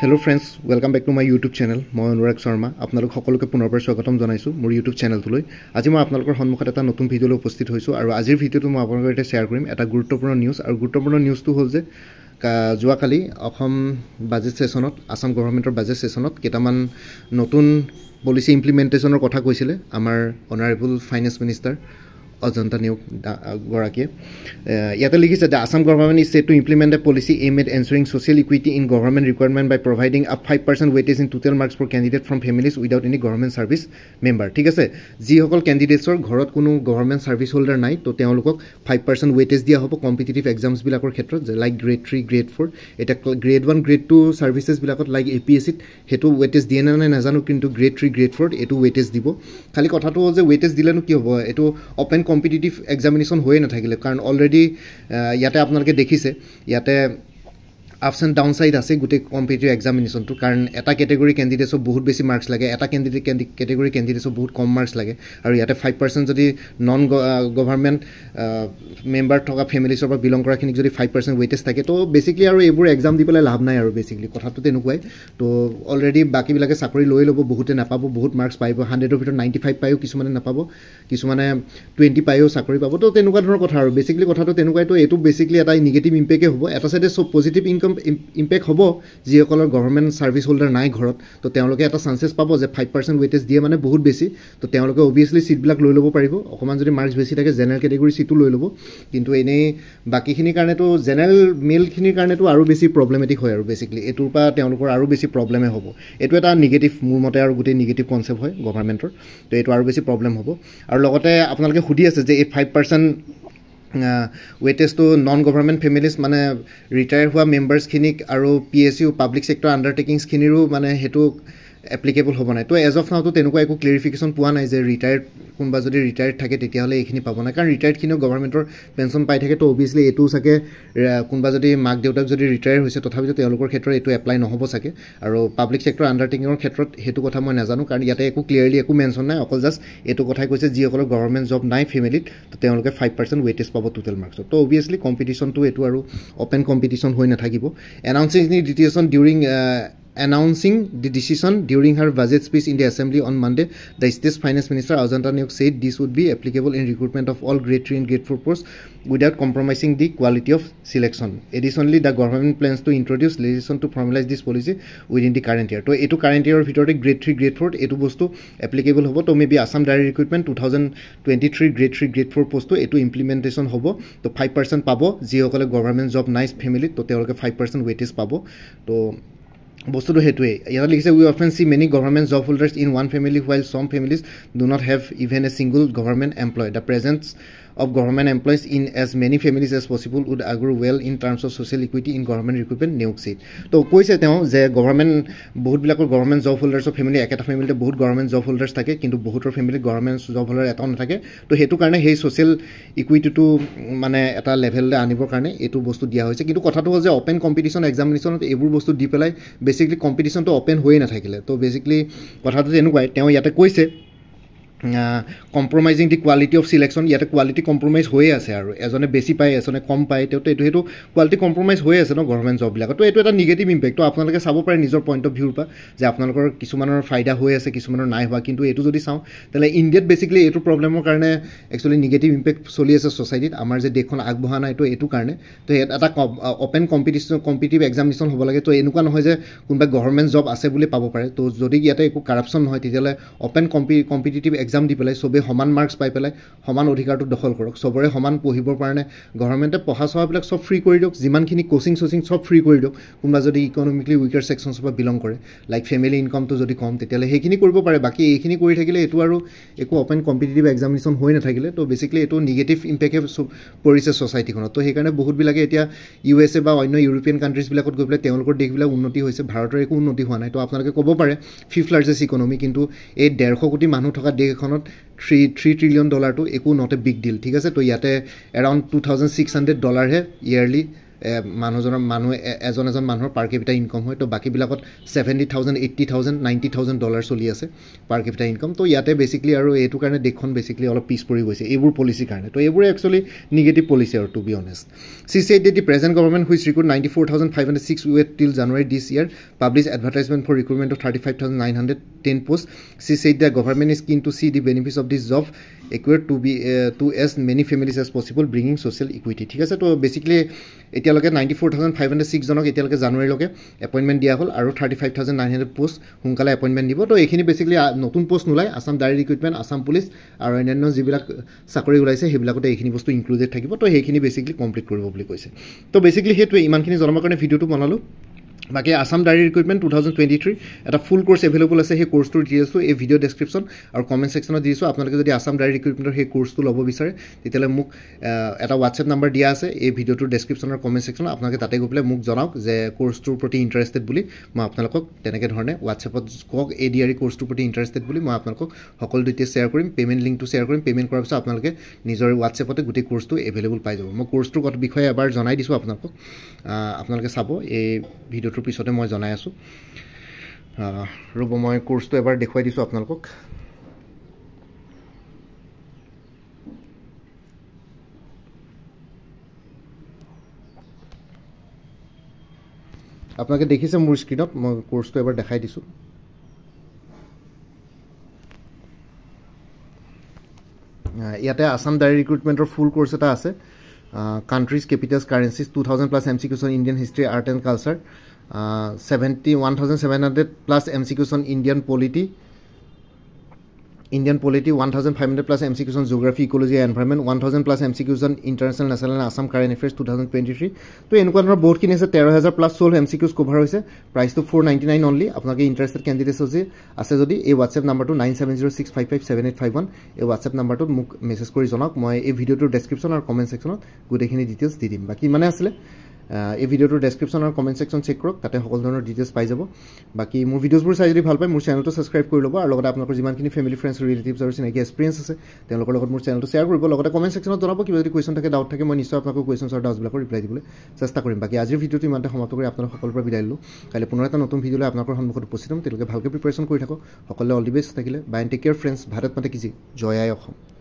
hello' friends welcome back to my YouTube channel মই অনুৰাগ শৰ্মা আপোনালোক সকলোকে পুনৰবাৰ স্বাগতম জনাইছোঁ মোৰ ইউটিউব চেনেলটোলৈ আজি মই আপোনালোকৰ সন্মুখত এটা নতুন ভিডিঅ'লৈ উপস্থিত হৈছোঁ আৰু আজিৰ ভিডিঅ'টো মই আপোনালোকৰ সৈতে শ্বেয়াৰ কৰিম এটা গুৰুত্বপূৰ্ণ নিউজ আৰু গুৰুত্বপূৰ্ণ নিউজটো হ'ল যে যোৱাকালি অসম বাজেট ছেশ্যনত আছাম গভৰ্ণমেণ্টৰ বাজেট ছেশ্যনত কেইটামান নতুন পলিচি ইমপ্লিমেণ্টেশ্যনৰ কথা কৈছিলে আমাৰ অনাৰেবল ফাইনেন্স মিনিষ্টাৰ অজন্তা নিয়োগ গৰাকীয়ে ইয়াতে লিখিছে the Assam government is set to implement the policy aimed ensuring social equity in government requirement by providing a five percent weightage in total marks for candidate from families without any government service member ঠিক আছে যিসকল কেণ্ডিডেটছৰ ঘৰত কোনো government service holder নাই তো তেওঁলোকক five percent weightage দিয়া হ'ব কম্পিটেটিভ এক্সামছবিলাকৰ ক্ষেত্ৰত like grade three grade four এতিয়া গ্ৰেড ওৱান গ্ৰেড টু চাৰ্ভিচেছবিলাকত লাইক এ পি এছ চিত সেইটো ৱেটেজ দিয়ে নে নাই নাজানো কিন্তু গ্ৰেড থ্ৰী গ্ৰেড ফ'ৰত এইটো ৱেটেজ দিব খালী কথাটো হ'ল যে ৱেটেজ দিলেনো কি হ'ব এইটো অপেন কম্পিটিটিভ এক্সামিনেশ্যন হৈয়ে নাথাকিলে কাৰণ অলৰেডি ইয়াতে আপোনালোকে দেখিছে ইয়াতে আপছ এণ্ড ডাউন ছাইড আছে গোটেই কম্পিটিটিভ এক্সামিনেশ্যনটো কাৰণ এটা কেটেগৰী কেণ্ডিডেটছৰ বহুত বেছি মাৰ্কছ লাগে এটা কেণ্ডিডেট কেণ্ডি কেটেগৰী কেণ্ডিডেটছৰ বহুত কম মাৰ্কছ লাগে আৰু ইয়াতে ফাইভ পাৰ্চেণ্ট যদি নন গভাৰ্মেণ্ট মেম্বাৰ থকা ফেমিলিছৰ পৰা বিলং কৰাখিনিক যদি ফাইভ পাৰ্চেণ্ট ৱেটেজ থাকে ত' বেছিকেলি আৰু এইবোৰ এক্সাম দি পেলাই লাভ নাই আৰু বেছিকেলি কথাটো তেনেকুৱাই ত' অলৰেডি বাকীবিলাকে চাকৰি লৈ ল'ব বহুতে নাপাব বহুত মাৰ্কছ পাব হাণ্ড্ৰেডৰ ভিতৰত নাইণ্টি ফাইভ পায়ো কিছুমানে নাপাব কিছুমানে টুৱেণ্টি পায়ো চাকৰি পাব ত' তেনেকুৱা ধৰণৰ কথা আৰু বেছিকেলি কথাটো তেনেকুৱাই ত' এইটো বেছিকেলি এটা নিগেটিভ ইম্পেক্টেই হ'ব এটা চাইডে চব পজিটিভ ইনকাম ইম্পেক্ট হ'ব যিসকলৰ গভৰ্ণমেণ্ট ছাৰ্ভিচ হোল্ডাৰ নাই ঘৰত তো তেওঁলোকে এটা চান্সেছ পাব যে ফাইভ পাৰ্চেণ্ট ৱেটেজ দিয়ে মানে বহুত বেছি তো তেওঁলোকে অভিয়াছলি ছিটবিলাক লৈ ল'ব পাৰিব অকণমান যদি মাৰ্কছ বেছি থাকে জেনেৰেল কেটেগৰী ছিটো লৈ ল'ব কিন্তু এনেই বাকীখিনিৰ কাৰণেতো জেনেৰেল মেলখিনিৰ কাৰণেতো আৰু বেছি প্ৰব্লেমেটিক হয় আৰু বেছিকলি এইটোৰ পৰা তেওঁলোকৰ আৰু বেছি প্ৰব্লেমে হ'ব এইটো এটা নিগেটিভ মোৰ মতে আৰু গোটেই নিগেটিভ কনচেপ্ট হয় গভৰ্ণমেণ্টৰ তো এইটো আৰু বেছি প্ৰব্লেম হ'ব আৰু লগতে আপোনালোকে সুধি আছে যে এই ফাইভ পাৰ্চেণ্ট ৱেটেজটো নন গভৰ্ণমেণ্ট ফেমিলিজ মানে ৰিটায়াৰ হোৱা মেম্বাৰছখিনিক আৰু P S U public sector আণ্ডাৰটেকিংছখিনিৰো মানে সেইটো এপ্লিকেবল হ'ব নাই তো এজ অফ নাওটো তেনেকুৱা একো ক্লেৰিফিকেশ্যন পোৱা নাই যে ৰিটায়াৰ্ড কোনোবা যদি ৰিটায়াৰ্ড থাকে তেতিয়াহ'লে এইখিনি পাব নাই কাৰণ ৰিটায়াৰ্ডখিনিও গভৰ্ণমেণ্টৰ পেঞ্চন পাই থাকে ত' অভিয়াছলি এইটোও চাগে কোনোবা যদি মাক দেউতাক যদি ৰিটায়াৰ হৈছে তথাপিতো তেওঁলোকৰ ক্ষেত্ৰত এইটো এপ্লাই নহ'ব চাগে আৰু পাব্লিক চেক্টৰ আণ্ডাৰটেকিঙৰ ক্ষেত্ৰত সেইটো কথা মই নাজানো কাৰণ ইয়াতে একো ক্লিয়াৰলি একো মেনশ্যন নাই অকল জাষ্ট এইটো কথাই কৈছে যিসকলৰ গভৰ্ণমেণ্ট জব নাই ফেমিলিত তো তেওঁলোকে ফাইভ পাৰ্চেণ্ট ৱেটেজ পাব টোটেল মাৰ্কছত ত' অভিয়াছলি কম্পিটিশ্যনটো এইটো আৰু অপেন কম্পিটিশ্যন হৈ নাথাকিব announcing decision during announcing the decision during her budget speech in the assembly on monday the state's finance minister ajanta nayak said this would be applicable in recruitment of all grade 3 and grade 4 posts without compromising the quality of selection additionally the government plans to introduce legislation to formalize this policy within the current year to eto current year bitor grade 3 grade 4 eto bostu applicable hobo to maybe assam direct recruitment 2023 grade 3 grade 4 post to eto implementation hobo to 5% pabo je hokole government job nice family to te 5% weightage pabo to বস্তুটো সেইটোৱেই ইয়াত লিখিছে we often see many government job holders in one family while some families do not have even a single government employee the presence of government employees in as many families as possible would agree well in terms of social equity in government recruitment নিয়োগ চিট তো কৈছে তেওঁ যে government বহুতবিলাকৰ government job হোল্ডাৰ্ছৰ family একেটা ফেমিলিতে বহুত গভৰ্মেণ্ট জব হোল্ডাৰ্ছ থাকে কিন্তু বহুতৰ ফেমিলিত গভৰ্মেণ্ট জব হোল্ডাৰ এটাও নাথাকে তো সেইটো কাৰণে সেই ছ'চিয়েল ইকুইটিটো মানে এটা লেভেললৈ আনিবৰ কাৰণে এইটো বস্তু দিয়া হৈছে কিন্তু কথাটো হ'ল যে অপেন কম্পিটিশ্যন এক্সামিনেশ্যনত এইবোৰ বস্তু দি পেলাই বেচিকেলি কম্পিটিশ্যনটো অপেন হৈয়ে নাথাকিলে তো বেচিকেলি কথাটো তেনেকুৱাই তেওঁ ইয়াতে কৈছে compromising the quality of selection ইয়াতে কোৱালিটি কম্প্ৰমাইজ হৈয়ে আছে আৰু এজনে বেছি পায় এজনে কম পায় তেওঁতো এইটো সেইটো কোৱালিটি কম্প্ৰমাইজ হৈয়ে আছে ন গভৰ্ণমেণ্ট জববিলাকত ত' এইটো এটা নিগেটিভ ইম্পেক্ট ইম্পেক্টটো আপোনালোকে চাব পাৰে নিজৰ পইণ্ট অফ ভিউৰ পৰা যে আপোনালোকৰ কিছুমানৰ ফাইদা হৈ আছে কিছুমানৰ নাই হোৱা কিন্তু এইটো যদি চাওঁ তেনেহ'লে ইণ্ডিয়াত বেছিকেলি এইটো প্ৰব্লেমৰ কাৰণে একচুৱেলি নিগেটিভ ইম্পেক্ট চলি আছে ছ'চাইটিত আমাৰ যে দেশখন আগবঢ়া নাই ত' এইটো কাৰণে ত' এটা অপেন কম্পিটিশ্যন কম্পিটিভ এক্সামিনেশ্যন হ'ব লাগে তো এনেকুৱা নহয় যে কোনোবা গভৰ্ণমেণ্ট জব আছে বুলি পাব পাৰে ত' যদি ইয়াতে একো কাৰাপশ্যন নহয় তেতিয়াহ'লে অপেন কম্পি কম্পিটিটিভ এক্সাম এক্সাম দি পেলাই চবেই সমান মাৰ্কছ পাই পেলাই সমান অধিকাৰটো দখল কৰক চবৰে সমান পঢ়িবৰ কাৰণে গভৰ্ণমেণ্টে পঢ়া চঢ়াবিলাক চব ফ্ৰী কৰি দিয়ক যিমানখিনি কোচিং চচিং চব ফ্ৰী কৰি দিয়ক কোনোবা যদি ইকনমিকেলি উইকাৰ ছেকশ্যনছৰ পৰা বিলং কৰে লাইক ফেমিলি ইনকামটো যদি কম তেতিয়াহ'লে সেইখিনি কৰিব পাৰে বাকী এইখিনি কৰি থাকিলে এইটো আৰু একো অপেন কম্পিটিটিভ এক্সামিনেশ্যন হৈ নাথাকিলে ত' বেচিকেলি এইটো নিগেটিভ ইম্পেক্টহে পৰিছে ছ'চাইটিখনত ত' সেইকাৰণে বহুতবিলাকে এতিয়া ইউ এছ এ বা অন্য ইউৰোপীয়ান কাণ্ট্ৰিজবিলাকত গৈ পেলাই তেওঁলোকৰ দেশবিলাক উন্নতি হৈছে ভাৰতৰ একো উন্নতি হোৱা নাই তো আপোনালোকে ক'ব পাৰে ফিফ্থ লাৰ্জেষ্ট ইকনমি কিন্তু এই ডেৰশ কোটি মানুহ থকা দেশ এখনত থ্ৰী থ্ৰী ট্ৰিলিয়ন ডলাৰটো একো নট এ বিগ ডিল ঠিক আছে তো ইয়াতে around two thousand six hundred ডলাৰহে ইয়াৰলি মানুহজনৰ মানুহ এজন এজন মানুহৰ পাৰ কেপিটা ইনকম হয় তো বাকীবিলাকত seventy thousand eighty thousand ninety thousand dollar চলি আছে পাৰ কেপিটা ইনকম তো ইয়াতে বেচিকলি আৰু এইটো কাৰণে দেশখন বেচিকলি অলপ পিছ পৰি গৈছে এইবোৰ পলিচিৰ কাৰণে তো এইবোৰে একচুৱেলি নিগেটিভ পলিচি আৰু to be honest C C D D present government which recruit ninety four thousand five hundred six wait till January this year publish advertisement for recruitment of thirty five thousand nine hundred ten post C C eight the government is keen to see the benefit of this job equate to be to as many families as possible bringing social equity ঠিক আছে ত' basically এতিয়ালৈকে ninety four thousand five hundred ছিক্সজনক এতিয়ালৈকে জানুৱাৰীলৈকে appointment দিয়া হ'ল আৰু thirty five thousand nine hundred post সোনকালে এপইণ্টমেণ্ট দিব ত' এইখিনি বেছিকেলি নতুন পোষ্ট নোলায় Assam direct recruitment Assam police আৰু অন্যান্য যিবিলাক চাকৰি ওলাইছে সেইবিলাকতে এইখিনি বস্তু ইনক্লুডেড থাকিব ত' সেইখিনি বেছিকেলি কমপ্লিট কৰিব বুলি কৈছে ত' বেছিকেলি সেইটোৱে ইমানখিনি জনাবৰ কাৰণে ভিডিঅ'টো বনালোঁ বাকী Assam diary recruitment two thousand twenty three এটা ফুল কৰ্চ এভেইলেবল আছে সেই কোৰ্চটোৰ দি আছোঁ এই ভিডিঅ' ডেছক্ৰিপশ্যন আৰু কমেণ্ট ছেকশ্যনত দিছোঁ আপোনালোকে যদি আসাম ডায়েৰি ৰিকুইপমেণ্টৰ সেই কৰ্চটো ল'ব বিচাৰে তেতিয়াহ'লে মোক এটা হোৱাটছএপ নাম্বাৰ দিয়া আছে এই ভিডিঅ'টোৰ ডেছক্ৰিপশ্যনৰ কমেণ্ট ছেকশ্যনত আপোনালোকে তাতে গৈ পেলাই মোক জনাওক যে কৰ্চটোৰ প্ৰতি ইণ্টাৰেষ্টেড বুলি মই আপোনালোকক তেনেকৈ ধৰণে হোৱাটছএপত কওক এ ডি আৰি ক'ৰ্চটোৰ প্ৰতি ইণ্টাৰেষ্টেড বুলি মই আপোনালোকক সকলো ডিটেইলছ শ্বেয়াৰ কৰিম পে'মেণ্ট লিংকটো শ্বেয়াৰ কৰিম পে'মেণ্ট কৰাৰ পিছত আপোনালোকে নিজৰ হোৱাটছএপতে গোটেই ক'ৰ্চটো এভেইলেবল পাই যাব মই ক'ৰ্চটোৰ বিষয়ে এবাৰ জনাই দিছোঁ আপোনালোকক আপোনালোকে চাব এই ভিডিঅ'টো ভিডিঅ'টোৰ পিছতে মই জনাই আছো ৰ'ব মই কোৰ্চটো এবাৰ দেখুৱাই দিছোঁ আপোনালোকক আপোনালোকে দেখিছে মোৰ স্ক্ৰীণত মই কোৰ্চটো এবাৰ দেখাই দিছোঁ ইয়াতে আছাম ডাইৰী ৰিক্ৰুটমেণ্টৰ ফুল কোৰ্চ এটা আছে countries capitals currencies two thousand plus M C question Indian history art and culture seventy one thousand seven hundred plus M C question Indian polity Indian polity one thousand five hundred plus M C question geography ecology environment one thousand plus M C question international national and Assam current affairs two thousand twenty three তো এনেকুৱা ধৰণৰ বহুতখিনি আছে তেৰ হাজাৰ plus চ'ল M C Qs cover হৈছে প্ৰাইচটো ফ'ৰ নাইণ্টি নাইন অনলি আপোনালোকে ইণ্টাৰেষ্টেড কেণ্ডিডেটছ যদি আছে যদি এই হোৱাটছএপ নাম্বাৰটো nine seven zero' six five five seven eight five one এই হোৱাটছএপ নাম্বাৰটোত মোক মেছেজ কৰি জনাওক মই এই ভিডিঅ'টোৰ ডেছক্ৰিপশ্যন আৰু কমেণ্ট ছেকশ্যনত গোটেইখিনি ডিটেইলছ দি দিম বাকী মানে আছিলে এই ভিডিঅ'টোৰ ডেছক্ৰিপশ্যন আৰু কমেণ্ট ছেকশ্যন চেক কৰক তাতে সকলো ধৰণৰ ডিটেইলছ পাই যাব বাকী মোৰ ভিডিঅ'বোৰ চাই যদি ভাল পায় মোৰ চেনেলটো ছাবস্ক্ৰাইব কৰি ল'ব আৰু লগতে আপোনালোকৰ যিমানখিনি ফেমিলি ফ্ৰেণ্ডছ ৰিলেটিভছ আৰু চিনাকি এক্সপেৰিয়েঞ্চ আছে তেওঁলোকৰ লগত মোৰ চেনেলটো শ্বেয়াৰ কৰিব লগতে কমেণ্ট ছেকশ্যনত জনাব কিবা যদি কুৱেশ্যন থাকে ডাউট থাকে মই নিশ্চয় আপোনালোকৰ কুৱেশ্যনছ আৰু ডাউটবিলাকৰ ৰিপ্লাই দিবলৈ চেষ্টা কৰিম বাকী আজিৰ ভিডিঅ'টো ইমানতে সমাপ্ত কৰি আপোনালোক সকলোৰে পৰা বিদায় ল'লোঁ কাইলৈ পুনৰ এটা নতুন ভিডিঅ'লৈ আপোনালোকৰ সন্মুখত উপস্থিত হ'ম তেওঁলোকে ভালকৈ প্ৰিপেৰেশ্যন কৰি থাকক সকলোৱে অল দি বেষ্ট থাকিলে bye and take care friends Bharat Mata কি জয় আই অসম